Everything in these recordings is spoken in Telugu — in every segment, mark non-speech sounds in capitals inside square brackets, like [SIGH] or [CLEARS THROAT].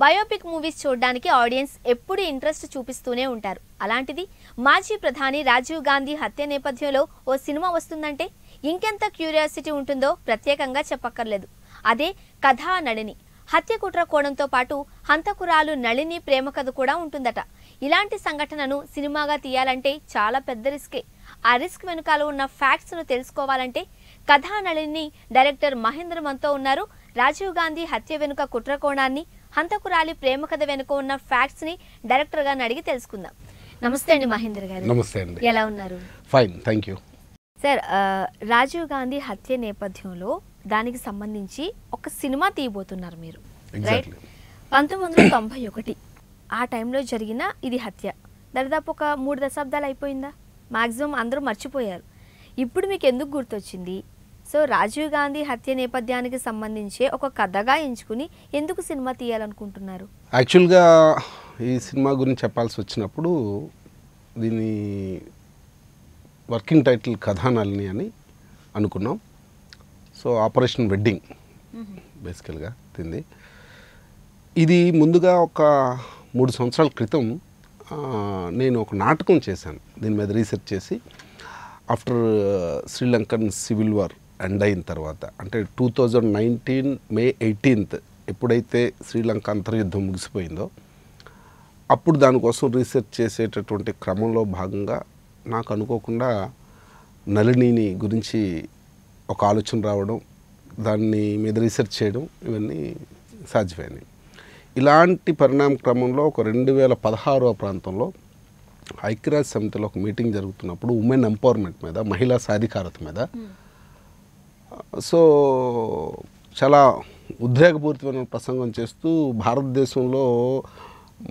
బయోపిక్ మూవీస్ చూడడానికి ఆడియన్స్ ఎప్పుడు ఇంట్రెస్ట్ చూపిస్తూనే ఉంటారు అలాంటిది మాజీ ప్రధాని రాజీవ్ గాంధీ హత్య నేపథ్యంలో ఓ సినిమా వస్తుందంటే ఇంకెంత క్యూరియాసిటీ ఉంటుందో ప్రత్యేకంగా చెప్పక్కర్లేదు అదే కథా నడిని హత్య కుట్ర కోణంతో పాటు హంతకురాలు నళిని ప్రేమ కథ కూడా ఉంటుందట ఇలాంటి సంఘటనను సినిమాగా తీయాలంటే చాలా పెద్ద రిస్కే ఆ రిస్క్ వెనుకాల ఉన్న ఫ్యాక్ట్స్ను తెలుసుకోవాలంటే కథానళిని డైరెక్టర్ మహేంద్ర మంతో ఉన్నారు రాజీవ్ గాంధీ హత్య వెనుక కుట్రకోణాన్ని హంతకురాలి ప్రేమ కథ వెనుక ఉన్న ఫ్యాక్ట్స్ ని డైరెక్టర్ గారిని అడిగి తెలుసుకుందాం నమస్తే అండి మహేందర్ గారు నమస్తే అండి ఎలా ఉన్నారు fine thank you sir Rajiv Gandhi హత్య నేపథ్యంలో దానికి సంబంధించి ఒక సినిమా తీయబోతున్నారు మీరు రైట్ పంతొమ్మిది వందల తొంభై ఒకటి ఆ టైంలో జరిగిన ఇది హత్య దాదాపు ఒక మూడు దశాబ్దాలు అయిపోయిందా మాక్సిమం అందరూ మర్చిపోయారు ఇప్పుడు మీకు ఎందుకు గుర్తొచ్చింది సో రాజీవ్ గాంధీ హత్య నేపథ్యానికి సంబంధించి ఒక కథగా ఎంచుకుని ఎందుకు సినిమా తీయాలనుకుంటున్నారు యాక్చువల్గా ఈ సినిమా గురించి చెప్పాల్సి వచ్చినప్పుడు దీని వర్కింగ్ టైటిల్ కథానాలని అని అనుకున్నాం సో ఆపరేషన్ వెడ్డింగ్ బేసికల్గా తింది ఇది ముందుగా ఒక మూడు సంవత్సరాల క్రితం నేను ఒక నాటకం చేశాను దీని మీద రీసెర్చ్ చేసి after Sri Lankan civil war end అయిన తర్వాత అంటే two thousand nineteen May eighteenth ఎప్పుడైతే శ్రీలంక అంతర్యుద్ధం ముగిసిపోయిందో అప్పుడు దానికోసం రీసెర్చ్ చేసేటటువంటి క్రమంలో భాగంగా నాకు అనుకోకుండా నళినిని గురించి ఒక ఆలోచన రావడం దాన్ని మీద రీసెర్చ్ చేయడం ఇవన్నీ సాధ్యమైనవి ఇలాంటి పరిణామ క్రమంలో ఒక రెండు వేల పదహారవ ప్రాంతంలో ఐక్యరాజ్య సమితిలో ఒక మీటింగ్ జరుగుతున్నప్పుడు ఉమెన్ ఎంపవర్మెంట్ మీద మహిళా సాధికారత మీద సో చాలా ఉద్రేకపూరితమైన ప్రసంగం చేస్తూ భారతదేశంలో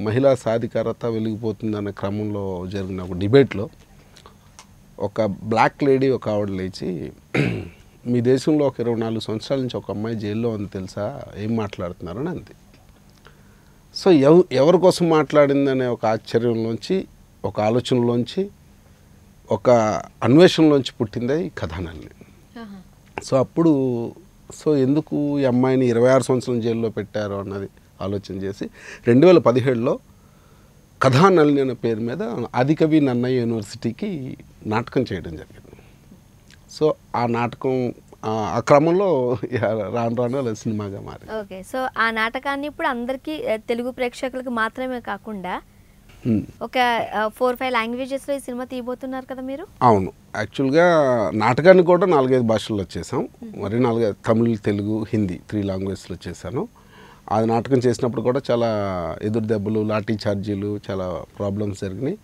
మహిళా సాధికారత వెలిగిపోతుందనే క్రమంలో జరిగిన ఒక డిబేట్లో ఒక బ్లాక్ లేడీ ఒక ఆవిడ లేచి మీ దేశంలో ఒక ఇరవై నాలుగు సంవత్సరాల నుంచి ఒక అమ్మాయి జైల్లో ఉంది తెలుసా ఏం మాట్లాడుతున్నారని అంది సో ఎవ ఎవరి కోసం మాట్లాడిందనే ఒక ఆశ్చర్యంలోంచి ఒక ఆలోచనలోంచి ఒక అన్వేషణలోంచి పుట్టిందే ఈ కథానాన్ని సో అప్పుడు సో ఎందుకు ఈ అమ్మాయిని ఇరవై ఆరు సంవత్సరం జైల్లో పెట్టారు అన్నది ఆలోచన చేసి రెండు వేల పదిహేడులో కథానళిని అనే పేరు మీద ఆదికవి నన్నయ్య యూనివర్సిటీకి నాటకం చేయడం జరిగింది సో ఆ నాటకం ఆ క్రమంలో రాను రాను అలా సినిమాగా మారి ఓకే సో ఆ నాటకాన్ని ఇప్పుడు అందరికీ తెలుగు ప్రేక్షకులకు మాత్రమే కాకుండా ఒక ఫోర్ ఫైవ్ లో ఈ సినిమా తీయబోతున్నారు కదా మీరు అవును యాక్చువల్గా నాటకాన్ని కూడా నాలుగైదు భాషల్లో వచ్చేసాం మరి నాలుగైదు తమిళ్ తెలుగు హిందీ త్రీ లాంగ్వేజ్లో వచ్చేసాను ఆ నాటకం చేసినప్పుడు కూడా చాలా ఎదురు దెబ్బలు లాఠీ ఛార్జీలు చాలా ప్రాబ్లమ్స్ జరిగినాయి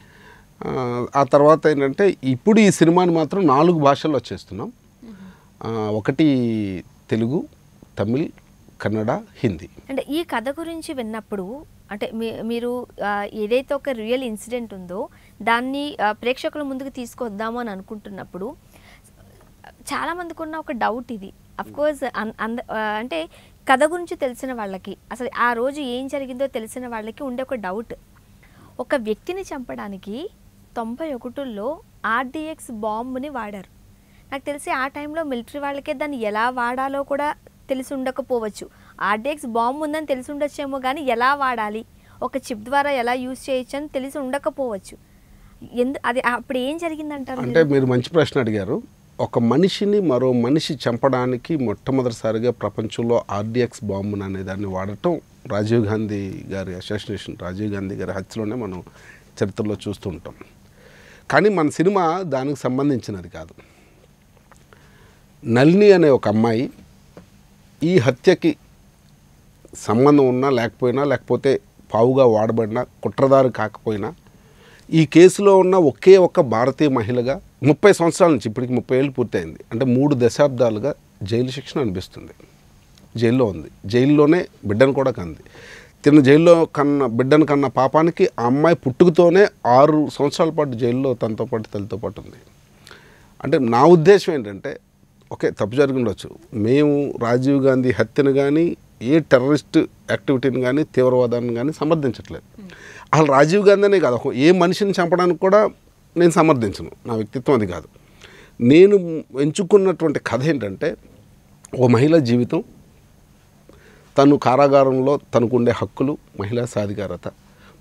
ఆ తర్వాత ఏంటంటే ఇప్పుడు ఈ సినిమాని మాత్రం నాలుగు భాషల్లో వచ్చేస్తున్నాం ఒకటి తెలుగు తమిళ్ కన్నడ హిందీ అంటే ఈ కథ గురించి విన్నప్పుడు అంటే మీరు ఏదైతే ఒక రియల్ ఇన్సిడెంట్ ఉందో దాన్ని ప్రేక్షకుల ముందుకు తీసుకొద్దాము అని అనుకుంటున్నప్పుడు చాలామందికి ఉన్న ఒక డౌట్ ఇది అఫ్కోర్స్ అంద అంటే కథ గురించి తెలిసిన వాళ్ళకి అసలు ఆ రోజు ఏం జరిగిందో తెలిసిన వాళ్ళకి ఉండే ఒక డౌట్ ఒక వ్యక్తిని చంపడానికి తొంభై ఒకటిలో ఆర్డిఎక్స్ బాంబుని వాడారు నాకు తెలిసి ఆ టైంలో మిలిటరీ వాళ్ళకే దాన్ని ఎలా వాడాలో కూడా తెలిసి ఉండకపోవచ్చు ఆర్డిఎక్స్ బాంబు ఉందని తెలిసి ఉండొచ్చేమో కానీ ఎలా వాడాలి ఒక చిప్ ద్వారా ఎలా యూజ్ చేయొచ్చు అని తెలిసి ఉండకపోవచ్చు ఎందు అది అప్పుడు ఏం జరిగిందంటారు అంటే మీరు మంచి ప్రశ్న అడిగారు ఒక మనిషిని మరో మనిషి చంపడానికి మొట్టమొదటిసారిగా ప్రపంచంలో ఆర్డిఎక్స్ బాంబును అనే దాన్ని వాడటం రాజీవ్ గాంధీ గారి అసోసినేషన్ రాజీవ్ గాంధీ గారి హత్యలోనే మనం చరిత్రలో చూస్తుంటాం కానీ మన సినిమా దానికి సంబంధించినది కాదు నలిని అనే ఒక అమ్మాయి ఈ హత్యకి సంబంధం ఉన్నా లేకపోయినా లేకపోతే పావుగా వాడబడినా కుట్రదారు కాకపోయినా ఈ కేసులో ఉన్న ఒకే ఒక్క భారతీయ మహిళగా ముప్పై సంవత్సరాల నుంచి ఇప్పటికి ముప్పై ఏళ్ళు పూర్తయింది అంటే మూడు దశాబ్దాలుగా జైలు శిక్షణ అనిపిస్తుంది జైల్లో ఉంది జైల్లోనే బిడ్డను కూడా కంది తిన జైల్లో కన్న బిడ్డను కన్న పాపానికి ఆ అమ్మాయి పుట్టుకతోనే ఆరు సంవత్సరాల పాటు జైల్లో తనతో పాటు తల్లితో పాటు ఉంది అంటే నా ఉద్దేశం ఏంటంటే ఓకే తప్పు జరిగి ఉండొచ్చు మేము రాజీవ్ గాంధీ హత్యను కానీ ఏ టెర్రరిస్ట్ యాక్టివిటీని కానీ తీవ్రవాదాన్ని కానీ సమర్థించట్లేదు hmm. అసలు రాజీవ్ గాంధీనే కాదు ఒక ఏ మనిషిని చంపడానికి కూడా నేను సమర్థించను నా వ్యక్తిత్వం అది కాదు నేను ఎంచుకున్నటువంటి కథ ఏంటంటే ఓ మహిళ జీవితం తను కారాగారంలో తనకుండే హక్కులు మహిళా సాధికారత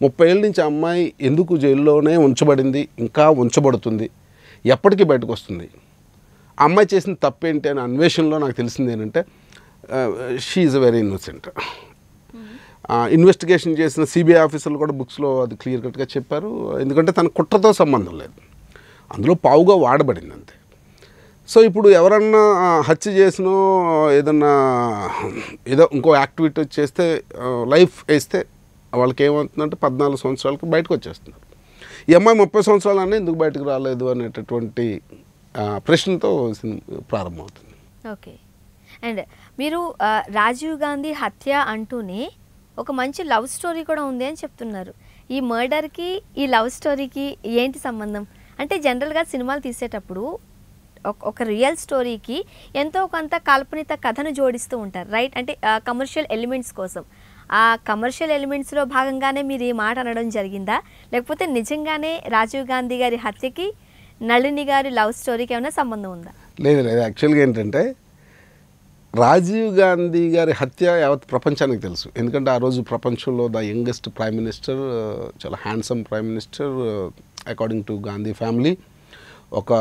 ముప్పై ఏళ్ళ నుంచి అమ్మాయి ఎందుకు జైల్లోనే ఉంచబడింది ఇంకా ఉంచబడుతుంది ఎప్పటికీ బయటకు వస్తుంది అమ్మాయి చేసిన తప్పేంటి అని అన్వేషణలో నాకు తెలిసింది ఏంటంటే she is a very innocent investigation చేసిన సిబిఐ ఆఫీసర్లు కూడా బుక్స్లో అది క్లియర్ కట్గా చెప్పారు ఎందుకంటే తన కుట్రతో సంబంధం లేదు అందులో పావుగా వాడబడింది అంతే సో ఇప్పుడు ఎవరన్నా హత్య చేసినో ఏదన్నా ఏదో ఇంకో యాక్టివిటీ చేస్తే లైఫ్ వేస్తే వాళ్ళకి ఏమవుతుందంటే పద్నాలుగు సంవత్సరాలకు బయటకు వచ్చేస్తున్నారు ఈ అమ్మాయి ముప్పై సంవత్సరాలనే ఎందుకు బయటకు రాలేదు అనేటటువంటి ప్రశ్నతో ప్రారంభమవుతుంది ఓకే అండ్ మీరు రాజీవ్ గాంధీ హత్య అంటూనే ఒక మంచి లవ్ స్టోరీ కూడా ఉంది అని చెప్తున్నారు ఈ మర్డర్కి ఈ లవ్ స్టోరీకి ఏంటి సంబంధం అంటే జనరల్గా సినిమాలు తీసేటప్పుడు ఒక రియల్ స్టోరీకి ఎంతో కొంత కాల్పనిత కథను జోడిస్తూ ఉంటారు రైట్ అంటే కమర్షియల్ ఎలిమెంట్స్ కోసం ఆ కమర్షియల్ ఎలిమెంట్స్లో భాగంగానే మీరు ఈ మాట అనడం జరిగిందా లేకపోతే నిజంగానే రాజీవ్ గాంధీ గారి హత్యకి నళిని గారి లవ్ స్టోరీకి ఏమైనా సంబంధం ఉందా లేదు లేదు యాక్చువల్గా ఏంటంటే రాజీవ్ గాంధీ గారి హత్య యావత్ ప్రపంచానికి తెలుసు ఎందుకంటే ఆ రోజు ప్రపంచంలో ద యంగెస్ట్ ప్రైమ్ మినిస్టర్ చాలా handsome prime minister according to Gandhi family ఒక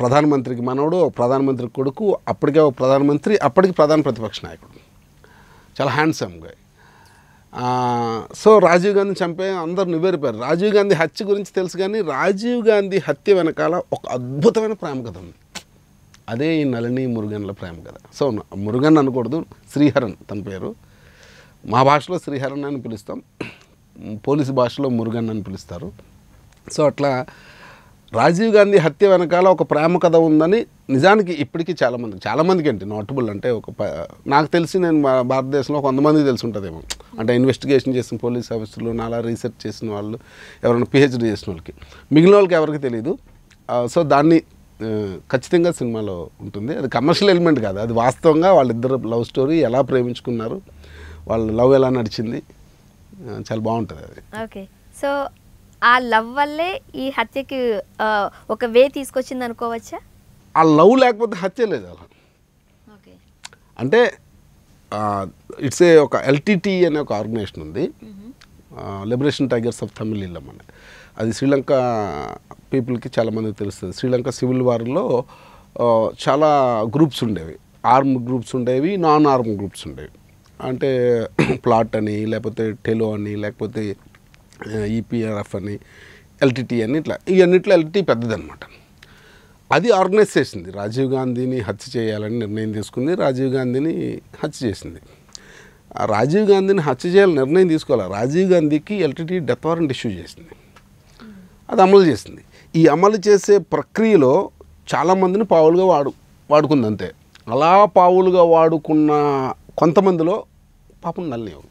ప్రధానమంత్రికి మనవడు ఒక ప్రధానమంత్రి కొడుకు అప్పటికే ఒక ప్రధానమంత్రి అప్పటికి ప్రధాన ప్రతిపక్ష నాయకుడు చాలా హ్యాండ్సమ్గా సో రాజీవ్ గాంధీ చంపే అందరు నివ్వేరిపోయారు రాజీవ్ గాంధీ హత్య గురించి తెలుసు కానీ రాజీవ్ గాంధీ హత్య వెనకాల ఒక అద్భుతమైన ప్రేమ కథ ఉంది అదే ఈ నళిని మురుగన్ల ప్రేమ కథ సో మురుగన్ అనకూడదు శ్రీహరన్ తన పేరు మా భాషలో శ్రీహరన్ అని పిలుస్తాం పోలీసు భాషలో మురుగన్ అని పిలుస్తారు సో అట్లా రాజీవ్ గాంధీ హత్య వెనకాల ఒక ప్రేమ కథ ఉందని నిజానికి ఇప్పటికీ చాలామంది చాలామందికి ఏంటి నోటబుల్ అంటే ఒక నాకు తెలిసి నేను భారతదేశంలో కొంతమందికి తెలిసి ఉంటుందేమో అంటే ఇన్వెస్టిగేషన్ చేసిన పోలీస్ ఆఫీసర్లు నాలా రీసెర్చ్ చేసిన వాళ్ళు ఎవరైనా పిహెచ్డీ చేసిన వాళ్ళకి మిగిలిన వాళ్ళకి ఎవరికి తెలియదు సో దాన్ని ఖచ్చితంగా సినిమాలో ఉంటుంది అది కమర్షియల్ ఎలిమెంట్ కాదు అది వాస్తవంగా వాళ్ళిద్దరు లవ్ స్టోరీ ఎలా ప్రేమించుకున్నారు వాళ్ళ లవ్ ఎలా నడిచింది చాలా బాగుంటుంది అది ఓకే సో ఆ లవ్ వల్లే ఈ హత్యకి ఒక వే తీసుకొచ్చింది అనుకోవచ్చా ఆ లవ్ లేకపోతే హత్య లేదు అలా అంటే ఇట్స్ ఏ ఒక ఎల్టీటీ అనే ఒక ఆర్గనైజేషన్ ఉంది లిబరేషన్ టైగర్స్ ఆఫ్ తమిళీలం అని అది శ్రీలంక పీపుల్కి చాలామందికి తెలుస్తుంది శ్రీలంక సివిల్ వార్లో చాలా గ్రూప్స్ ఉండేవి ఆర్మ్ గ్రూప్స్ ఉండేవి నాన్ ఆర్మ్ గ్రూప్స్ ఉండేవి అంటే [CLEARS THROAT] ప్లాట్ అని లేకపోతే టెలో అని లేకపోతే ఈపీఆర్ఎఫ్ అని ఎల్టీటీ అని ఇట్లా ఇవన్నిట్లో ఎల్టీటీ పెద్దదనమాట అది ఆర్గనైజ్ చేసింది రాజీవ్ గాంధీని హత్య చేయాలని నిర్ణయం తీసుకుంది రాజీవ్ గాంధీని హత్య చేసింది రాజీవ్ గాంధీని హత్య చేయాలని నిర్ణయం తీసుకోవాలి రాజీవ్ గాంధీకి ఎల్టీటీ డెత్ వారెంట్ ఇష్యూ చేసింది అది అమలు చేసింది ఈ అమలు చేసే ప్రక్రియలో చాలామందిని పావులుగా వాడు వాడుకుంది అంతే అలా పావులుగా వాడుకున్న కొంతమందిలో పాపం నల్లేవు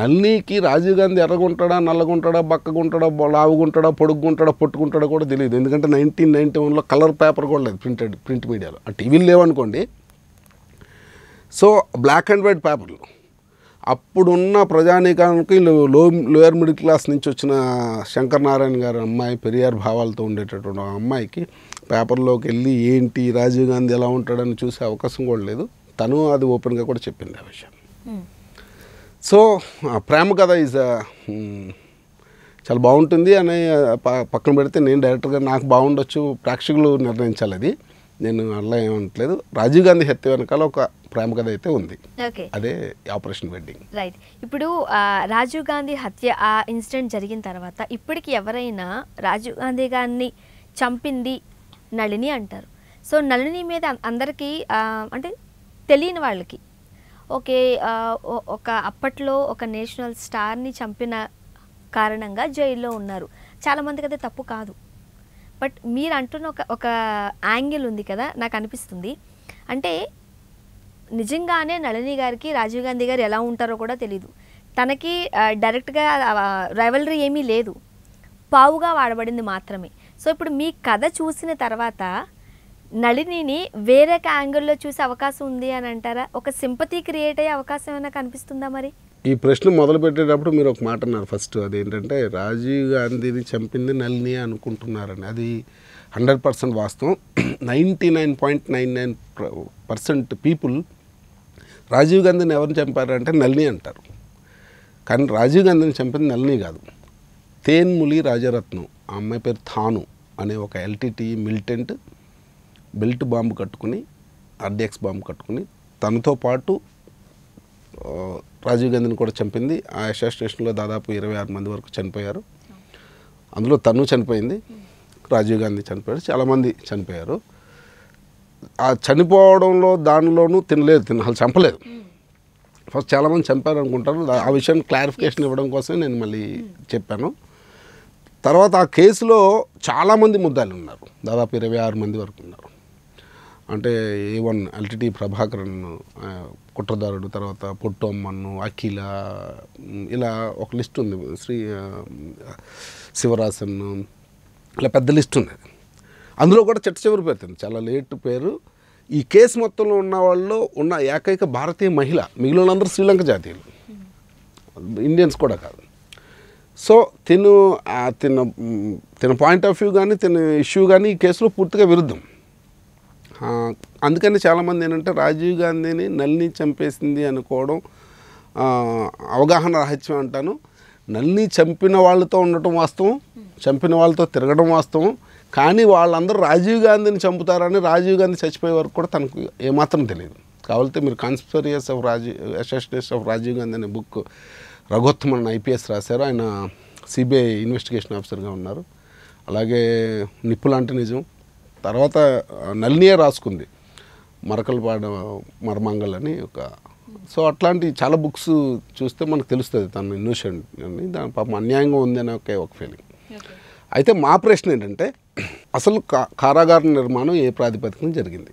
నల్లికి రాజీవ్ గాంధీ ఎర్రగుంటాడా నల్లగుంటాడా బక్కగుంటాడా లావుగుంటాడా పొడుగుంటాడా పొట్టుకుంటాడా కూడా తెలియదు ఎందుకంటే నైన్టీన్ నైన్టీ వన్లో కలర్ పేపర్ కూడా లేదు ప్రింటెడ్ ప్రింట్ మీడియాలో ఆ టీవీలు లేవనుకోండి సో బ్లాక్ అండ్ వైట్ పేపర్లు అప్పుడున్న ప్రజానీకానికి లో లోయర్ మిడిల్ క్లాస్ నుంచి వచ్చిన నారాయణ గారి అమ్మాయి పెరియార్ భావాలతో ఉండేటటువంటి అమ్మాయికి పేపర్లోకి వెళ్ళి ఏంటి రాజీవ్ గాంధీ ఎలా ఉంటాడని చూసే అవకాశం కూడా లేదు తను అది ఓపెన్గా కూడా చెప్పింది ఆ విషయం సో ప్రేమ కథ ఈజ్ చాలా బాగుంటుంది అని పక్కన పెడితే నేను డైరెక్టర్గా నాకు బాగుండొచ్చు ప్రేక్షకులు నిర్ణయించాలి అది నేను అలా ఏమనట్లేదు రాజీవ్ గాంధీ హత్య వెనకాల ఒక ప్రేమ కథ అయితే ఉంది అదే ఆపరేషన్ వెడ్డింగ్ రైట్ ఇప్పుడు రాజీవ్ గాంధీ హత్య ఆ ఇన్సిడెంట్ జరిగిన తర్వాత ఇప్పటికి ఎవరైనా రాజీవ్ గాంధీ గారిని చంపింది నళిని అంటారు సో నళిని మీద అందరికీ అంటే తెలియని వాళ్ళకి ఓకే ఒక అప్పట్లో ఒక నేషనల్ స్టార్ని చంపిన కారణంగా జైల్లో ఉన్నారు చాలామందికి అయితే తప్పు కాదు బట్ మీరు అంటున్న ఒక ఒక యాంగిల్ ఉంది కదా నాకు అనిపిస్తుంది అంటే నిజంగానే నళిని గారికి రాజీవ్ గాంధీ గారు ఎలా ఉంటారో కూడా తెలియదు తనకి డైరెక్ట్గా రైవలరీ ఏమీ లేదు పావుగా వాడబడింది మాత్రమే సో ఇప్పుడు మీ కథ చూసిన తర్వాత నళినిని వేరే యాంగిల్లో చూసే అవకాశం ఉంది అని అంటారా ఒక సింపతి క్రియేట్ అయ్యే అవకాశం ఏమైనా కనిపిస్తుందా మరి ఈ ప్రశ్న మొదలు పెట్టేటప్పుడు మీరు ఒక మాట అన్నారు ఫస్ట్ అదేంటంటే రాజీవ్ గాంధీని చంపింది నళిని అనుకుంటున్నారని అది హండ్రెడ్ పర్సెంట్ వాస్తవం ninety nine point nine nine percent people Rajiv గాంధీని ఎవరిని చంపారంటే నళిని అంటారు కానీ రాజీవ్ గాంధీని చంపింది నళిని కాదు తేన్ములి రాజరత్నం ఆ అమ్మాయి పేరు థాను అనే ఒక ఎల్టీటీ మిలిటెంట్ బెల్ట్ బాంబు కట్టుకుని ఆర్డిఎక్స్ బాంబు కట్టుకుని తనతో పాటు రాజీవ్ గాంధీని కూడా చంపింది ఆ అసోసియేషన్లో దాదాపు ఇరవై ఆరు మంది వరకు చనిపోయారు అందులో తను చనిపోయింది రాజీవ్ గాంధీ చనిపోయారు చాలామంది చనిపోయారు ఆ చనిపోవడంలో దానిలోనూ తినలేదు తిన చంపలేదు ఫస్ట్ చాలామంది చంపారు అనుకుంటారు ఆ విషయం క్లారిఫికేషన్ ఇవ్వడం కోసమే నేను మళ్ళీ చెప్పాను తర్వాత ఆ కేసులో చాలామంది ముద్దాలు ఉన్నారు దాదాపు ఇరవై ఆరు మంది వరకు ఉన్నారు అంటే ఏ వన్ ఎల్టీటీ ప్రభాకరన్ కుట్రదారుడు తర్వాత పొట్టొమ్మన్ను అఖిల ఇలా ఒక లిస్ట్ ఉంది శ్రీ శివరాసన్ ఇలా పెద్ద లిస్ట్ ఉంది అందులో కూడా చెట్టు చివరి పెడుతుంది చాలా లేట్ పేరు ఈ కేసు మొత్తంలో ఉన్న వాళ్ళు ఉన్న ఏకైక భారతీయ మహిళ మిగిలిన అందరూ శ్రీలంక జాతీయులు ఇండియన్స్ కూడా కాదు సో తిను తిన తిన పాయింట్ ఆఫ్ వ్యూ కానీ తిన ఇష్యూ కానీ ఈ కేసులో పూర్తిగా విరుద్ధం అందుకని చాలామంది ఏంటంటే రాజీవ్ గాంధీని నల్ని చంపేసింది అనుకోవడం అవగాహన రహస్యం అంటాను నల్ని చంపిన వాళ్ళతో ఉండటం వాస్తవం చంపిన వాళ్ళతో తిరగడం వాస్తవం కానీ వాళ్ళందరూ రాజీవ్ గాంధీని చంపుతారని రాజీవ్ గాంధీ చచ్చిపోయే వరకు కూడా తనకు ఏమాత్రం తెలియదు కాబట్టి మీరు conspiracy of Rajiv assassination of Rajiv Gandhi అనే బుక్ రఘోత్తమన్ ఐపీఎస్ రాశారు ఆయన సిబిఐ ఇన్వెస్టిగేషన్ ఆఫీసర్గా ఉన్నారు అలాగే నిప్పు లాంటి నిజం తర్వాత నలినియే రాసుకుంది మరకలపాడ మరమంగల్ అని ఒక సో అట్లాంటి చాలా బుక్స్ చూస్తే మనకు తెలుస్తుంది తను ఇన్నోషెంట్ అని దాని పాపం అన్యాయంగా ఉంది అనే ఒకే ఒక ఫీలింగ్ అయితే మా ప్రశ్న ఏంటంటే అసలు కారాగార నిర్మాణం ఏ ప్రాతిపదికన జరిగింది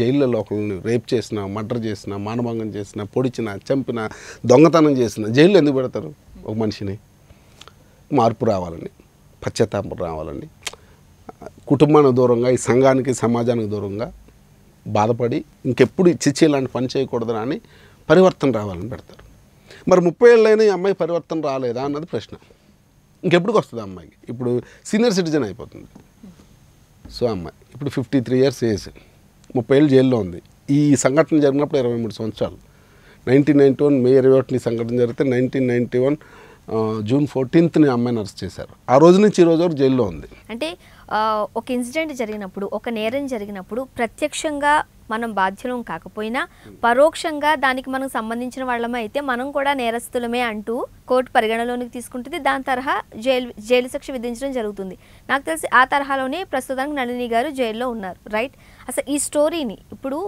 జైల్లో లోకల్ని రేప్ చేసిన మర్డర్ చేసిన మానభంగం చేసిన పొడిచిన చంపిన దొంగతనం చేసిన జైల్లో ఎందుకు పెడతారు ఒక మనిషిని మార్పు రావాలని పశ్చాత్తాపం రావాలని కుటుంబానికి దూరంగా ఈ సంఘానికి సమాజానికి దూరంగా బాధపడి ఇంకెప్పుడు చిచ్చి ఇలాంటి పని చేయకూడదు అని పరివర్తన రావాలని పెడతారు మరి ముప్పై ఏళ్ళైనా ఈ అమ్మాయి పరివర్తన రాలేదా అన్నది ప్రశ్న ఇంకెప్పుడు వస్తుంది అమ్మాయికి ఇప్పుడు సీనియర్ సిటిజన్ అయిపోతుంది సో అమ్మాయి ఇప్పుడు ఫిఫ్టీ త్రీ ఇయర్స్ ఏజ్ ముప్పై ఏళ్ళు జైల్లో ఉంది ఈ సంఘటన జరిగినప్పుడు ఇరవై మూడు సంవత్సరాలు నైన్టీన్ నైన్టీ వన్ మే ఇరవై ఒకటిని సంఘటన జరిగితే నైన్టీన్ నైన్టీ వన్ జూన్ ఫోర్టీన్త్ని అమ్మాయిని అరెస్ట్ చేశారు ఆ రోజు నుంచి ఈ రోజు వరకు జైల్లో ఉంది అంటే ఒక ఇన్సిడెంట్ జరిగినప్పుడు ఒక నేరం జరిగినప్పుడు ప్రత్యక్షంగా మనం బాధ్యులం కాకపోయినా పరోక్షంగా దానికి మనం సంబంధించిన వాళ్ళమే అయితే మనం కూడా నేరస్తులమే అంటూ కోర్టు పరిగణలోనికి తీసుకుంటుంది దాని తరహా జైలు జైలు శిక్ష విధించడం జరుగుతుంది నాకు తెలిసి ఆ తరహాలోనే ప్రస్తుతానికి నళిని గారు జైల్లో ఉన్నారు రైట్ అసలు ఈ స్టోరీని ఇప్పుడు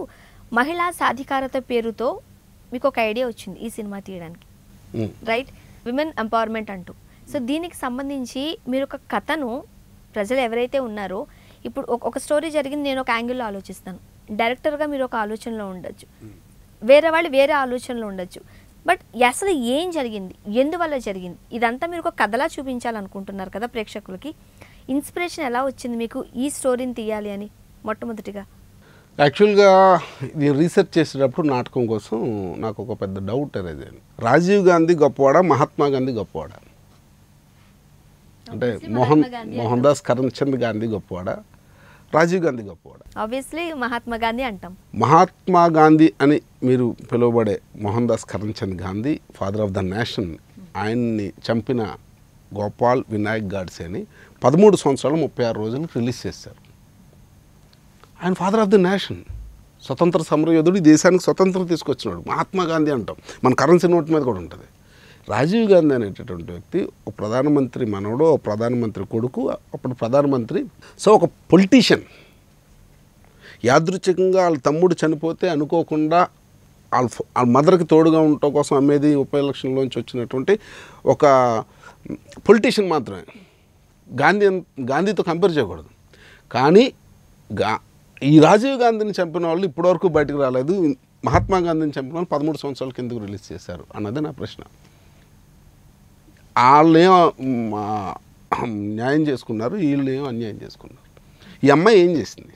మహిళా సాధికారత పేరుతో మీకు ఒక ఐడియా వచ్చింది ఈ సినిమా తీయడానికి రైట్ విమెన్ ఎంపవర్మెంట్ అంటూ సో దీనికి సంబంధించి మీరు ఒక కథను ప్రజలు ఎవరైతే ఉన్నారో ఇప్పుడు ఒక స్టోరీ జరిగింది నేను ఒక యాంగిల్లో ఆలోచిస్తాను డైరెక్టర్గా మీరు ఒక ఆలోచనలో ఉండొచ్చు వేరే వాళ్ళు వేరే ఆలోచనలో ఉండొచ్చు బట్ అసలు ఏం జరిగింది ఎందువల్ల జరిగింది ఇదంతా మీరు ఒక కథలా చూపించాలనుకుంటున్నారు కదా ప్రేక్షకులకి ఇన్స్పిరేషన్ ఎలా వచ్చింది మీకు ఈ స్టోరీని తీయాలి అని మొట్టమొదటిగా యాక్చువల్గా ఇది రీసెర్చ్ చేసేటప్పుడు నాటకం కోసం నాకు ఒక పెద్ద డౌట్ అనేది రాజీవ్ గాంధీ గొప్పవాడా మహాత్మా గాంధీ గొప్పవాడా అంటే మోహన్ మోహన్ దాస్ కరణ్చంద్ గాంధీ గొప్పవాడ రాజీవ్ గాంధీ గొప్పవాడీ ఆబ్వియస్లీ మహాత్మా గాంధీ అంటాం మహాత్మా గాంధీ అని మీరు పిలువబడే Mohan Das Karamchand Gandhi father of the nation ఆయన్ని చంపిన గోపాల్ వినాయక్ గాడ్సే అని పదమూడు సంవత్సరాలు ముప్పై ఆరు రోజులు రిలీజ్ చేశారు ఆయన ఫాదర్ ఆఫ్ ది నేషన్ స్వతంత్ర సమరయోధుడు దేశానికి స్వతంత్రం తీసుకొచ్చినాడు మహాత్మా గాంధీ అంటాం మన కరెన్సీ నోట్ మీద కూడా ఉంటుంది రాజీవ్ గాంధీ అనేటటువంటి వ్యక్తి ఒక ప్రధానమంత్రి మనవడు ఒక ప్రధానమంత్రి కొడుకు అప్పుడు ప్రధానమంత్రి సో ఒక పొలిటీషియన్ యాదృచ్ఛికంగా వాళ్ళ తమ్ముడు చనిపోతే అనుకోకుండా వాళ్ళ వాళ్ళ మదర్కి తోడుగా ఉండటం కోసం అమ్మేది ఉప ఎలక్షన్లోంచి వచ్చినటువంటి ఒక పొలిటీషియన్ మాత్రమే గాంధీ గాంధీతో కంపేర్ చేయకూడదు కానీ గా ఈ రాజీవ్ గాంధీని చంపిన వాళ్ళు ఇప్పటివరకు బయటకు రాలేదు మహాత్మా గాంధీని చంపిన వాళ్ళు పదమూడు సంవత్సరాల కిందకు రిలీజ్ చేశారు అన్నది నా ప్రశ్న వాళ్ళేం న్యాయం చేసుకున్నారు వీళ్ళు అన్యాయం చేసుకున్నారు ఈ అమ్మాయి ఏం చేసింది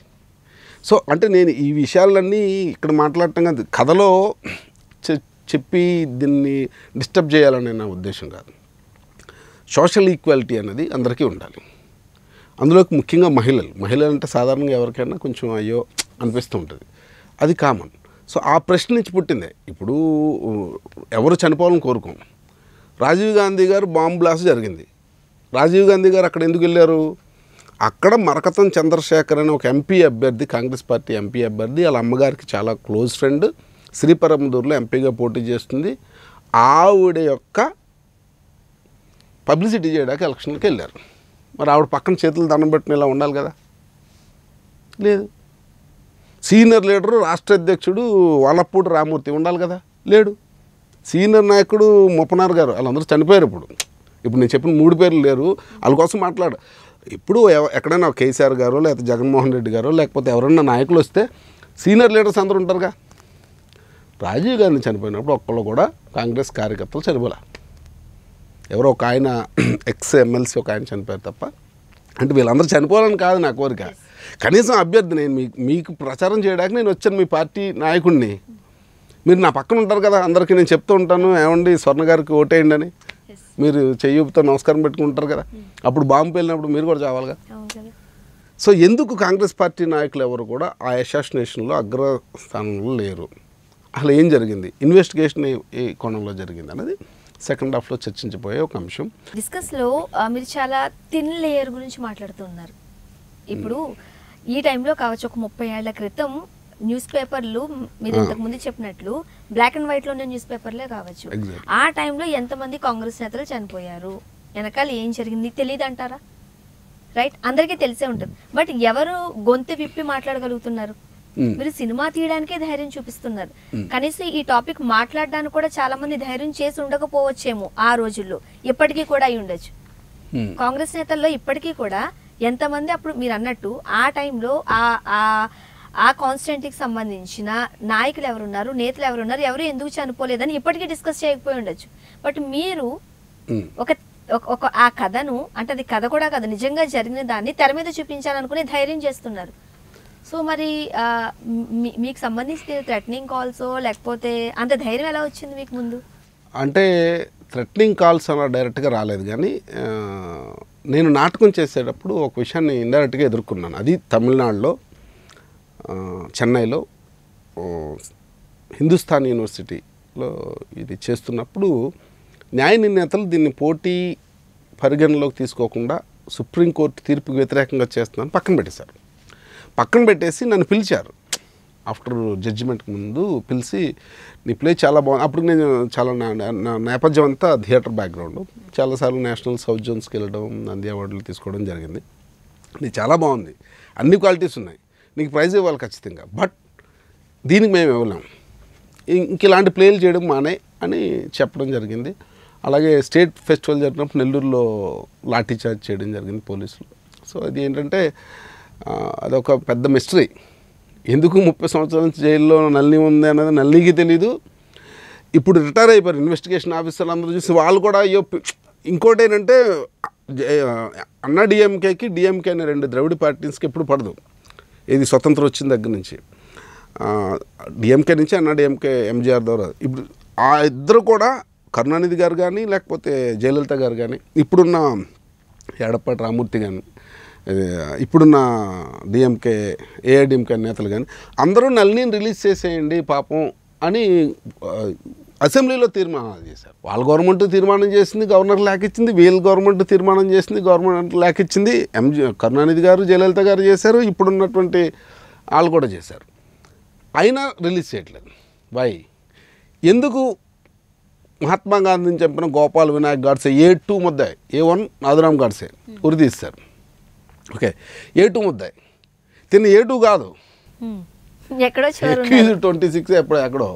సో అంటే నేను ఈ విషయాలన్నీ ఇక్కడ మాట్లాడటం కాదు కథలో చెప్పి దీన్ని డిస్టర్బ్ చేయాలనే నా ఉద్దేశం కాదు సోషల్ ఈక్వాలిటీ అనేది అందరికీ ఉండాలి అందులోకి ముఖ్యంగా మహిళలు మహిళలు అంటే సాధారణంగా ఎవరికైనా కొంచెం అయ్యో అనిపిస్తూ ఉంటుంది అది కామన్ సో ఆ ప్రశ్న నుంచి పుట్టిందే ఇప్పుడు ఎవరు చనిపోవాలని కోరుకోము రాజీవ్ గాంధీ గారు బాంబు బ్లాస్ట్ జరిగింది రాజీవ్ గాంధీ గారు అక్కడ ఎందుకు వెళ్ళారు అక్కడ మరకతం చంద్రశేఖర్ అనే ఒక ఎంపీ అభ్యర్థి కాంగ్రెస్ పార్టీ ఎంపీ అభ్యర్థి వాళ్ళ అమ్మగారికి చాలా క్లోజ్ ఫ్రెండ్ శ్రీపరమదూర్లో ఎంపీగా పోటీ చేస్తుంది ఆవిడ యొక్క పబ్లిసిటీ చేయడానికి ఎలక్షన్కి వెళ్ళారు మరి ఆవిడ పక్కన చేతులు దండం పెట్టిన ఇలా ఉండాలి కదా లేదు సీనియర్ లీడరు రాష్ట్ర అధ్యక్షుడు వల్లపూడి రామూర్తి ఉండాలి కదా లేడు సీనియర్ నాయకుడు ముప్పనార్ గారు వాళ్ళందరూ చనిపోయారు ఇప్పుడు ఇప్పుడు నేను చెప్పిన మూడు పేర్లు లేరు వాళ్ళ కోసం మాట్లాడు ఇప్పుడు ఎక్కడైనా కేసీఆర్ గారు లేకపోతే జగన్మోహన్ రెడ్డి గారు లేకపోతే ఎవరన్నా నాయకులు వస్తే సీనియర్ లీడర్స్ అందరూ ఉంటారుగా రాజీవ్ గాంధీ చనిపోయినప్పుడు ఒక్కళ్ళు కూడా కాంగ్రెస్ కార్యకర్తలు చనిపోలే ఎవరో ఒక ఆయన [CLEARS THROAT] ఎక్స్ ఎమ్మెల్సీ ఒక ఆయన చనిపోయారు తప్ప అంటే వీళ్ళందరూ చనిపోవాలని కాదు నా కోరిక కనీసం అభ్యర్థి నేను మీకు ప్రచారం చేయడానికి నేను వచ్చాను మీ పార్టీ నాయకుడిని మీరు నా పక్కన ఉంటారు కదా అందరికీ నేను చెప్తూ ఉంటాను ఏమండి స్వర్ణ గారికి ఓటేయండి అని మీరు చెయ్యూపుతో నమస్కారం పెట్టుకుంటారు కదా hmm. అప్పుడు బాంబు వెళ్ళినప్పుడు మీరు కూడా చావాలిగా సో ఎందుకు కాంగ్రెస్ పార్టీ నాయకులు ఎవరు కూడా ఆ అసోసినేషన్లో అగ్రస్థానంలో లేరు అసలు ఏం జరిగింది ఇన్వెస్టిగేషన్ ఏ కోణంలో జరిగింది అనేది సెకండ్ హాఫ్లో చర్చించిపోయే ఒక అంశం డిస్కస్లో మీరు చాలా థిన్ లేయర్ గురించి మాట్లాడుతున్నారు ఇప్పుడు hmm. ఈ టైంలో కావచ్చు ఒక ముప్పై ఏళ్ల క్రితం న్యూస్ పేపర్లు మీరు ఇంతకు ముందు చెప్పినట్లు బ్లాక్ అండ్ వైట్ లో ఉన్న న్యూస్ పేపర్లే కావచ్చు ఆ టైంలో మంది కాంగ్రెస్ నేతలు చనిపోయారు వెనకాల ఏం జరిగింది తెలియదు అంటారా రైట్ అందరికీ తెలిసే ఉంటుంది బట్ ఎవరు గొంతు విప్పి మాట్లాడగలుగుతున్నారు hmm. మీరు సినిమా తీయడానికే ధైర్యం చూపిస్తున్నారు hmm. కనీసం ఈ టాపిక్ మాట్లాడడానికి కూడా చాలా మంది ధైర్యం చేసి ఉండకపోవచ్చేమో ఆ రోజుల్లో ఇప్పటికీ కూడా అయి ఉండొచ్చు hmm. కాంగ్రెస్ నేతల్లో ఇప్పటికీ కూడా ఎంతమంది అప్పుడు మీరు అన్నట్టు ఆ టైంలో ఆ ఆ కాన్స్టెంట్కి సంబంధించిన నాయకులు ఎవరున్నారు నేతలు ఎవరున్నారు ఎవరు ఎందుకు చనిపోలేదని ఇప్పటికీ డిస్కస్ చేయకపోయి ఉండొచ్చు బట్ మీరు ఒక ఒక ఆ కథను అంటే అది కథ కూడా కాదు నిజంగా జరిగిన దాన్ని తెర మీద చూపించాలనుకునే ధైర్యం చేస్తున్నారు సో మరి మీకు సంబంధించిన థ్రెటనింగ్ కాల్స్ లేకపోతే అంత ధైర్యం ఎలా వచ్చింది మీకు ముందు అంటే థ్రెటనింగ్ కాల్స్ అలా డైరెక్ట్గా రాలేదు కానీ నేను నాటకం చేసేటప్పుడు ఒక విషయాన్ని ఇండైరెక్ట్గా ఎదుర్కొన్నాను అది తమిళనాడులో చెన్నైలో హిందుస్థాన్ యూనివర్సిటీలో ఇది చేస్తున్నప్పుడు న్యాయ నిర్ణేతలు దీన్ని పోటీ పరిగణలోకి తీసుకోకుండా సుప్రీంకోర్టు తీర్పుకు వ్యతిరేకంగా చేస్తున్నాను పక్కన పెట్టేశారు పక్కన పెట్టేసి నన్ను పిలిచారు ఆఫ్టర్ జడ్జిమెంట్కి ముందు పిలిచి నీ ప్లే చాలా బాగుంది అప్పుడు నేను చాలా నా నేపథ్యం అంతా థియేటర్ బ్యాక్గ్రౌండ్ చాలాసార్లు నేషనల్ సౌత్ జోన్స్కి వెళ్ళడం నంది అవార్డులు తీసుకోవడం జరిగింది నీ చాలా బాగుంది అన్ని క్వాలిటీస్ ఉన్నాయి నీకు ప్రైజ్ ఇవ్వాలి ఖచ్చితంగా బట్ దీనికి మేము ఇవ్వలేం ఇంక ఇలాంటి ప్లేలు చేయడం మానే అని చెప్పడం జరిగింది అలాగే స్టేట్ ఫెస్టివల్ జరిగినప్పుడు నెల్లూరులో లాఠీ చార్జ్ చేయడం జరిగింది పోలీసులు సో అది ఏంటంటే అదొక పెద్ద మిస్టరీ ఎందుకు ముప్పై సంవత్సరాల నుంచి జైల్లో నల్లి ఉంది అన్నది నల్లికి తెలీదు ఇప్పుడు రిటైర్ అయిపోయారు ఇన్వెస్టిగేషన్ ఆఫీసర్లు అందరూ చూసి వాళ్ళు కూడా అయ్యో ఇంకోటి ఏంటంటే అన్నా డిఎంకేకి డిఎంకే అనే రెండు ద్రవిడ పార్టీస్కి ఎప్పుడు పడదు ఇది స్వతంత్రం వచ్చిన దగ్గర నుంచి డిఎంకే నుంచి అన్నా డిఎంకే ఎంజీఆర్ ద్వారా ఇప్పుడు ఆ ఇద్దరు కూడా కరుణానిధి గారు కానీ లేకపోతే జయలలిత గారు కానీ ఇప్పుడున్న ఎడపాటి రామూర్తి కానీ ఇప్పుడున్న డిఎంకే ఏఐడిఎంకే నేతలు కానీ అందరూ నల్లిని రిలీజ్ చేసేయండి పాపం అని అసెంబ్లీలో తీర్మానాలు చేశారు వాళ్ళ గవర్నమెంట్ తీర్మానం చేసింది గవర్నర్ లేకిచ్చింది వీళ్ళ గవర్నమెంట్ తీర్మానం చేసింది గవర్నమెంట్ లేకిచ్చింది ఎంజీ కరుణానిధి గారు జయలలిత గారు చేశారు ఇప్పుడున్నటువంటి వాళ్ళు కూడా చేశారు అయినా రిలీజ్ చేయట్లేదు వై ఎందుకు మహాత్మా గాంధీని చెప్పిన గోపాల్ వినాయక్ గాడ్సే ఏ టూ ముద్దాయి ఏ వన్ నాదురామ్ గాడ్సే ఉరిదీస్తారు ఓకే ఏ టూ ముద్దాయి తిన్న ఏ టూ కాదు ట్వంటీ సిక్స్ ఎప్పుడో ఎక్కడో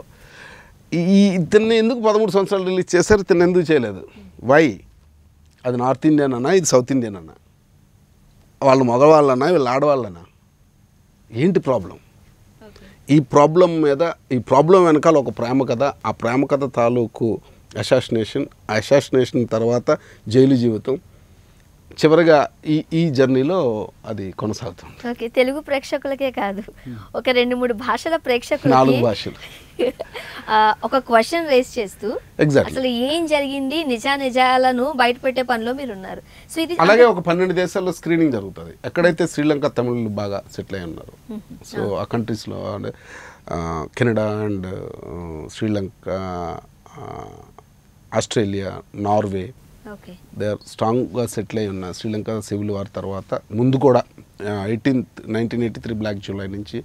ఈ ఇతన్ని ఎందుకు పదమూడు సంవత్సరాలు రిలీజ్ చేశారు ఇతను ఎందుకు చేయలేదు వై అది నార్త్ ఇండియన్ అన్నా ఇది సౌత్ ఇండియన్ అన్నా వాళ్ళు మగవాళ్ళన్నా వీళ్ళు ఆడవాళ్ళనా ఏంటి ప్రాబ్లం ఈ ప్రాబ్లం మీద ఈ ప్రాబ్లం వెనకాల ఒక ప్రేమ కథ ఆ ప్రేమ కథ తాలూకు అసాసినేషన్ అసాసినేషన్ తర్వాత జైలు జీవితం చివరిగా ఈ ఈ జర్నీలో అది కొనసాగుతుంది ఓకే తెలుగు ప్రేక్షకులకే కాదు ఒక రెండు మూడు భాషల ప్రేక్షకులు నాలుగు భాషలు ఒక క్వశ్చన్ రేస్ చేస్తూ అసలు ఏం జరిగింది నిజా నిజాలను బయట పెట్టే పనిలో మీరు ఉన్నారు సో ఇది అలాగే ఒక పన్నెండు దేశాల్లో స్క్రీనింగ్ జరుగుతుంది ఎక్కడైతే శ్రీలంక తమిళులు బాగా సెటిల్ అయి ఉన్నారు సో ఆ కంట్రీస్లో Canada and Sri Lanka Australia Norway they are స్ట్రాంగ్గా సెటిల్ అయి ఉన్న శ్రీలంక సివిల్ వార్ తర్వాత ముందు కూడా eighteenth nineteen eighty three black July నుంచి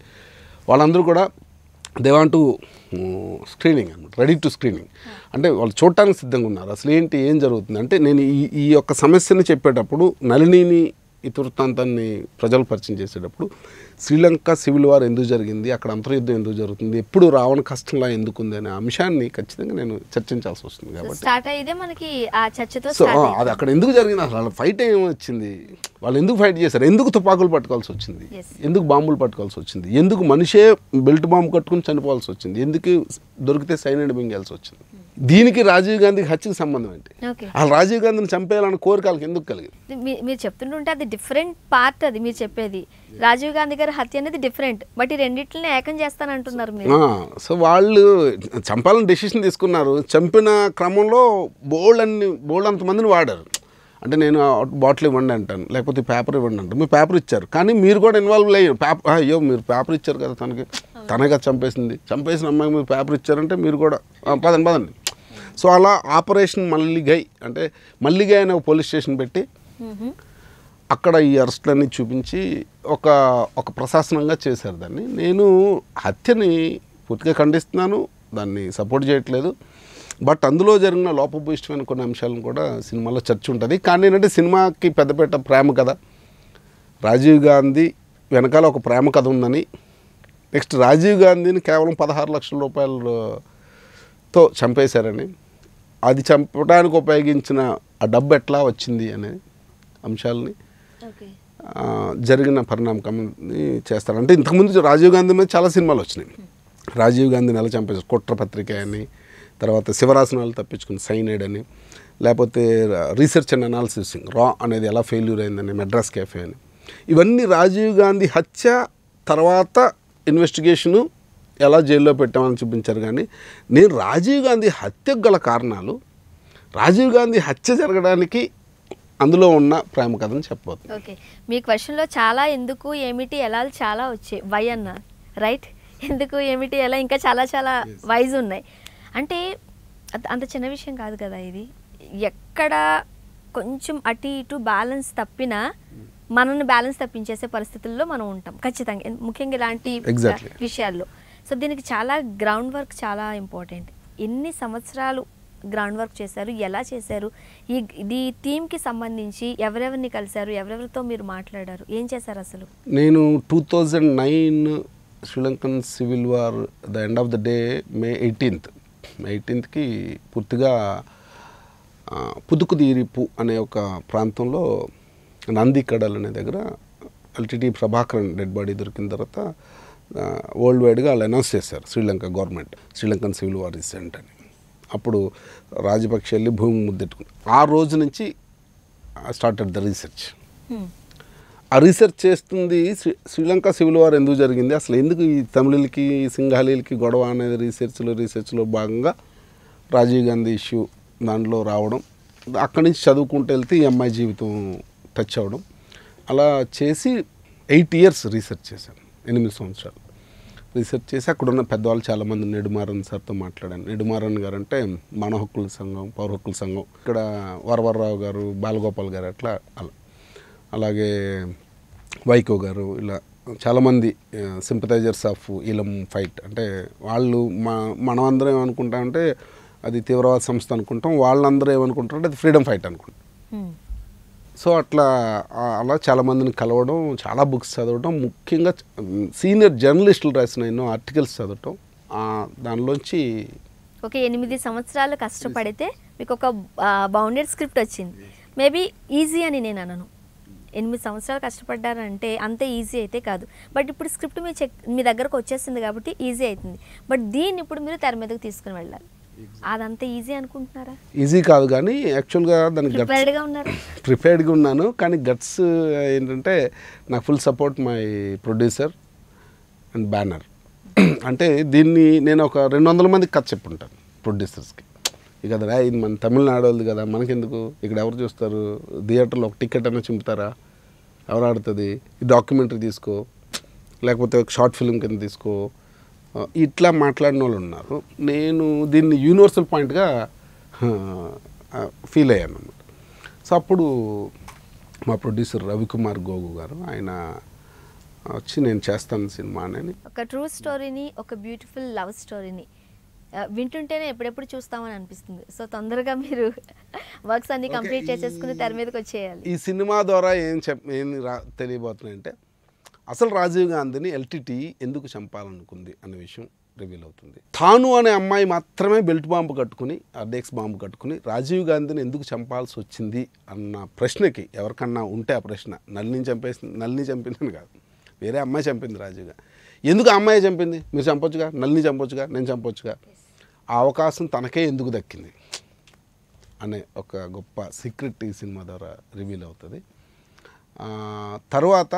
వాళ్ళందరూ కూడా దే వాంట్ టు స్క్రీనింగ్ అనమాట రెడీ టు స్క్రీనింగ్ అంటే వాళ్ళు చూడటానికి సిద్ధంగా ఉన్నారు అసలు ఏంటి ఏం జరుగుతుంది అంటే నేను ఈ ఈ యొక్క సమస్యని చెప్పేటప్పుడు నళినిని ఈ వృత్తాంతాన్ని ప్రజలు పరిచయం చేసేటప్పుడు శ్రీలంక సివిల్ వార్ ఎందుకు జరిగింది అక్కడ అంతర్యుద్ధం ఎందుకు జరుగుతుంది ఎప్పుడు రావణ కష్టంలా ఎందుకు ఉంది అనే అంశాన్ని ఖచ్చితంగా నేను చర్చించాల్సి వస్తుంది కాబట్టి మనకి సో అది అక్కడ ఎందుకు జరిగింది అసలు వాళ్ళ ఫైట్ ఏమొచ్చింది వచ్చింది వాళ్ళు ఎందుకు ఫైట్ చేశారు ఎందుకు తుపాకులు పట్టుకోవాల్సి వచ్చింది ఎందుకు బాంబులు పట్టుకోవాల్సి వచ్చింది ఎందుకు మనిషే బెల్ట్ బాంబు కట్టుకుని చనిపోవాల్సి వచ్చింది ఎందుకు దొరికితే సైనిడ్ మింగాల్సి వచ్చింది దీనికి రాజీవ్ గాంధీ హత్యకు సంబంధం ఏంటి అసలు రాజీవ్ గాంధీని చంపేయాలని కోరికలకు ఎందుకు కలిగింది మీరు చెప్తుంటుంటే అది డిఫరెంట్ పార్ట్ అది మీరు చెప్పేది రాజీవ్ గాంధీ గారి హత్య అనేది డిఫరెంట్ బట్ ఈ రెండింటిని ఏకం చేస్తానంటున్నారు అంటున్నారు సో వాళ్ళు చంపాలని డెసిషన్ తీసుకున్నారు చంపిన క్రమంలో బోల్డ్ అన్ని బోల్డ్ అంతమందిని వాడారు అంటే నేను బాటిల్ ఇవ్వండి అంటాను లేకపోతే పేపర్ ఇవ్వండి అంటాను మీరు పేపర్ ఇచ్చారు కానీ మీరు కూడా ఇన్వాల్వ్ అయ్యారు పేపర్ అయ్యో మీరు పేపర్ ఇచ్చారు కదా తనకి తనే కదా చంపేసింది చంపేసిన అమ్మాయికి మీరు పేపర్ ఇచ్చారంటే మీరు కూడా పదండి పదండి సో అలా ఆపరేషన్ మల్లిగై అంటే మల్లిగై అనే పోలీస్ స్టేషన్ పెట్టి అక్కడ ఈ అరెస్టులన్నీ చూపించి ఒక ఒక ప్రశాసనంగా చేశారు దాన్ని నేను హత్యని పూర్తిగా ఖండిస్తున్నాను దాన్ని సపోర్ట్ చేయట్లేదు బట్ అందులో జరిగిన లోపభూయిష్టమైన కొన్ని అంశాలను కూడా సినిమాలో చర్చ ఉంటుంది కానీ ఏంటంటే సినిమాకి పెద్దపేట ప్రేమ కథ రాజీవ్ గాంధీ వెనకాల ఒక ప్రేమ కథ ఉందని నెక్స్ట్ రాజీవ్ గాంధీని కేవలం పదహారు లక్షల రూపాయలతో చంపేశారని అది చంపడానికి ఉపయోగించిన ఆ డబ్బు ఎట్లా వచ్చింది అనే అంశాలని జరిగిన పరిణామకాన్ని చేస్తారు అంటే ఇంతకుముందు రాజీవ్ గాంధీ మీద చాలా సినిమాలు వచ్చినాయి రాజీవ్ గాంధీని ఎలా చంపేసి కుట్రపత్రిక అని తర్వాత శివరాసనాలు తప్పించుకుని సైనైడ్ అని లేకపోతే రీసెర్చ్ అండ్ అనాలిసిస్ రా అనేది ఎలా ఫెయిల్యూర్ అయిందని మెడ్రాస్ క్యాఫే అని ఇవన్నీ రాజీవ్ గాంధీ హత్య తర్వాత ఇన్వెస్టిగేషను ఎలా జైల్లో పెట్టామని చూపించారు కానీ నేను రాజీవ్ గాంధీ హత్యకు గల కారణాలు రాజీవ్ గాంధీ హత్య జరగడానికి అందులో ఉన్న ప్రేమ కథను చెప్పబోతుంది ఓకే మీ క్వశ్చన్లో చాలా ఎందుకు ఏమిటి ఎలా చాలా వచ్చాయి వై అన్న రైట్ ఎందుకు ఏమిటి ఎలా ఇంకా చాలా చాలా వైజ్ ఉన్నాయి అంటే అంత చిన్న విషయం కాదు కదా ఇది ఎక్కడ కొంచెం అటు ఇటు బ్యాలెన్స్ తప్పినా hmm. మనల్ని బ్యాలెన్స్ తప్పించేసే పరిస్థితుల్లో మనం ఉంటాం ఖచ్చితంగా ముఖ్యంగా ఇలాంటి విషయాల్లో సో దీనికి చాలా గ్రౌండ్ వర్క్ చాలా ఇంపార్టెంట్ ఎన్ని సంవత్సరాలు గ్రౌండ్ వర్క్ చేశారు ఎలా చేశారు ఈ ఇది థీమ్కి సంబంధించి ఎవరెవరిని కలిశారు ఎవరెవరితో మీరు మాట్లాడారు ఏం చేశారు అసలు నేను two thousand nine Sri Lankan civil war the end of the day May eighteenth May ఎయిటీన్త్కి పూర్తిగా పుదుకుదీరిపు అనే ఒక ప్రాంతంలో నందికడల్ అనే దగ్గర ఎల్టీటీ ప్రభాకరన్ డెడ్ బాడీ దొరికిన తర్వాత వరల్డ్ వైడ్గా వాళ్ళు అనౌన్స్ చేశారు Sri Lanka government Sri Lankan civil war recent అని అప్పుడు రాజపక్ష వెళ్ళి భూమి ముద్దెట్టుకుని ఆ రోజు నుంచి స్టార్టెడ్ ద రీసెర్చ్ ఆ రీసెర్చ్ hmm. చేస్తుంది శ్రీ శ్రీలంక సివిల్ వార్ ఎందుకు జరిగింది అసలు ఎందుకు ఈ తమిళకి సింగాలీలకి గొడవ అనేది రీసెర్చ్లో రీసెర్చ్లో భాగంగా రాజీవ్ గాంధీ ఇష్యూ దాంట్లో రావడం అక్కడి నుంచి చదువుకుంటూ వెళ్తే ఈ అమ్మాయి జీవితం టచ్ అవ్వడం అలా చేసి ఎయిట్ ఇయర్స్ రీసెర్చ్ చేశాను ఎనిమిది సంవత్సరాలు రీసెర్చ్ చేసి అక్కడ ఉన్న పెద్దవాళ్ళు చాలామంది నెడుమారన్ సార్తో మాట్లాడాను నెడుమారన్ గారు అంటే మన హక్కుల సంఘం పౌర హక్కుల సంఘం ఇక్కడ వరవరరావు గారు బాలగోపాల్ గారు అట్లా అలా అలాగే వైకో గారు ఇలా చాలామంది సింపతైజర్స్ ఆఫ్ ఇలం ఫైట్ అంటే వాళ్ళు మా మనమందరం ఏమనుకుంటామంటే అది తీవ్రవాద సంస్థ అనుకుంటాం వాళ్ళందరూ ఏమనుకుంటారంటే అది ఫ్రీడమ్ ఫైట్ అనుకుంటాం సో అట్లా అలా చాలామందిని కలవడం చాలా బుక్స్ చదవడం ముఖ్యంగా సీనియర్ జర్నలిస్టులు రాసిన ఎన్నో ఆర్టికల్స్ చదవటం దానిలోంచి ఒక ఎనిమిది సంవత్సరాలు కష్టపడితే మీకు ఒక బౌండెడ్ స్క్రిప్ట్ వచ్చింది మేబీ ఈజీ అని నేను అనను ఎనిమిది సంవత్సరాలు కష్టపడ్డారంటే అంత ఈజీ అయితే కాదు బట్ ఇప్పుడు స్క్రిప్ట్ మీ చెక్ మీ దగ్గరకు వచ్చేసింది కాబట్టి ఈజీ అవుతుంది బట్ దీన్ని ఇప్పుడు మీరు తెర మీదకు తీసుకుని వెళ్ళాలి అదంతా ఈజీ అనుకుంటున్నారా ఈజీ కాదు కానీ యాక్చువల్గా దానికి ప్రిపేర్డ్గా ఉన్నారు ప్రిపేర్డ్గా ఉన్నాను కానీ గట్స్ ఏంటంటే నాకు full support my producer and banner అంటే దీన్ని నేను ఒక రెండు వందల మందికి కథ చెప్పుంటాను ప్రొడ్యూసర్స్కి ఇక కదరా ఇది మన తమిళనాడు వాళ్ళది కదా మనకెందుకు ఇక్కడ ఎవరు చూస్తారు థియేటర్లో ఒక టికెట్ అన్న చింపుతారా ఎవరు ఆడుతుంది డాక్యుమెంటరీ తీసుకో లేకపోతే ఒక షార్ట్ ఫిల్మ్ కింద తీసుకో ఇట్లా మాట్లాడిన వాళ్ళు ఉన్నారు నేను దీన్ని యూనివర్సల్ పాయింట్గా ఫీల్ అయ్యాను అనమాట సో అప్పుడు మా ప్రొడ్యూసర్ రవికుమార్ గోగు గారు ఆయన వచ్చి నేను చేస్తాను సినిమా అని ఒక ట్రూ స్టోరీని ఒక బ్యూటిఫుల్ లవ్ స్టోరీని వింటుంటేనే ఎప్పుడెప్పుడు చూస్తామని అనిపిస్తుంది సో తొందరగా మీరు వర్క్స్ అన్ని కంప్లీట్ చేసేసుకుని తెర మీదకి వచ్చేయాలి ఈ సినిమా ద్వారా ఏం చెప్ ఏం తెలియబోతున్నాయంటే అసలు రాజీవ్ గాంధీని ఎల్టీటీ ఎందుకు చంపాలనుకుంది అనే విషయం రివీల్ అవుతుంది తాను అనే అమ్మాయి మాత్రమే బెల్ట్ బాంబు కట్టుకుని అర్డెక్స్ బాంబు కట్టుకుని రాజీవ్ గాంధీని ఎందుకు చంపాల్సి వచ్చింది అన్న ప్రశ్నకి ఎవరికన్నా ఉంటే ఆ ప్రశ్న నల్లిని చంపేసింది నల్లిని చంపిందని కాదు వేరే అమ్మాయి చంపింది రాజీవ్ గాంధీ ఎందుకు అమ్మాయి చంపింది మీరు చంపొచ్చుగా నల్లిని చంపొచ్చుగా నేను చంపొచ్చుగా ఆ అవకాశం తనకే ఎందుకు దక్కింది అనే ఒక గొప్ప సీక్రెట్ ఈ సినిమా ద్వారా రివీల్ అవుతుంది తర్వాత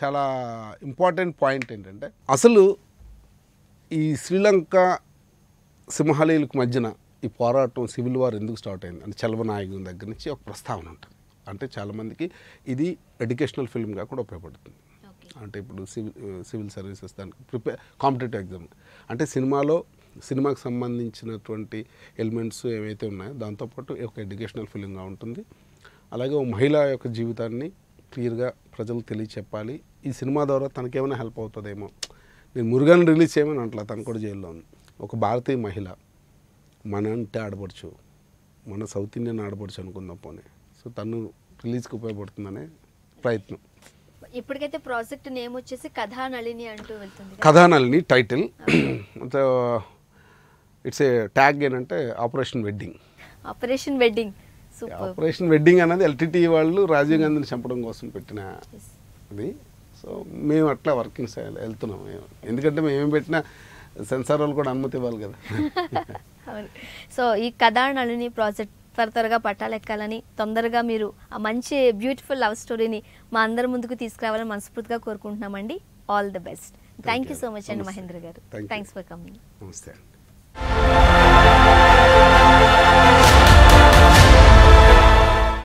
చాలా ఇంపార్టెంట్ పాయింట్ ఏంటంటే అసలు ఈ శ్రీలంక సింహాలయులకు మధ్యన ఈ పోరాటం సివిల్ వార్ ఎందుకు స్టార్ట్ అయింది అంటే చలవనాయకుని దగ్గర నుంచి ఒక ప్రస్తావన ఉంటుంది అంటే చాలామందికి ఇది ఎడ్యుకేషనల్ ఫిల్మ్గా కూడా ఉపయోగపడుతుంది అంటే ఇప్పుడు సివిల్ సివిల్ సర్వీసెస్ దానికి ప్రిపేర్ కాంపిటేటివ్ ఎగ్జామ్ అంటే సినిమాలో సినిమాకి సంబంధించినటువంటి ఎలిమెంట్స్ ఏవైతే ఉన్నాయో దాంతోపాటు ఒక ఎడ్యుకేషనల్ ఫిలింగ్గా ఉంటుంది అలాగే మహిళ యొక్క జీవితాన్ని క్లియర్గా ప్రజలు తెలియచెప్పాలి ఈ సినిమా ద్వారా తనకేమైనా హెల్ప్ అవుతుందేమో నేను మురుగన్ రిలీజ్ చేయమని అంటలా తను కూడా జైల్లో ఉంది ఒక భారతీయ మహిళ మన అంటే ఆడపడచ్చు మన సౌత్ ఇండియన్ ఆడపడచ్చు అనుకుందాం పోనీ సో తను రిలీజ్కి ఉపయోగపడుతుందనే ప్రయత్నం ఇప్పటికైతే ప్రాజెక్ట్ నేమ్ వచ్చేసి కథానళిని అంటూ వెళ్తుంది కథానళిని టైటిల్ ఇట్స్ ఏ ట్యాగ్ ఏంటంటే operation wedding operation wedding operation wedding అనేది ఎల్టీటీ వాళ్ళు రాజీవ్ hmm. గాంధీని చంపడం కోసం పెట్టిన అది సో మేము అట్లా వర్కింగ్ స్టైల్ వెళ్తున్నాం ఎందుకంటే మేము ఏం పెట్టినా సెన్సార్ వాళ్ళు కూడా అనుమతి ఇవ్వాలి కదా సో [LAUGHS] ఈ కథానళిని ప్రాజెక్ట్ త్వర త్వరగా పట్టాలెక్కాలని తొందరగా మీరు ఆ మంచి బ్యూటిఫుల్ లవ్ స్టోరీని మా అందరి ముందుకు తీసుకురావాలని మనస్ఫూర్తిగా కోరుకుంటున్నామండి all the best thank you so much అండి మహేంద్ర గారు థ్యాంక్స్ ఫర్ కమింగ్ నమస్తే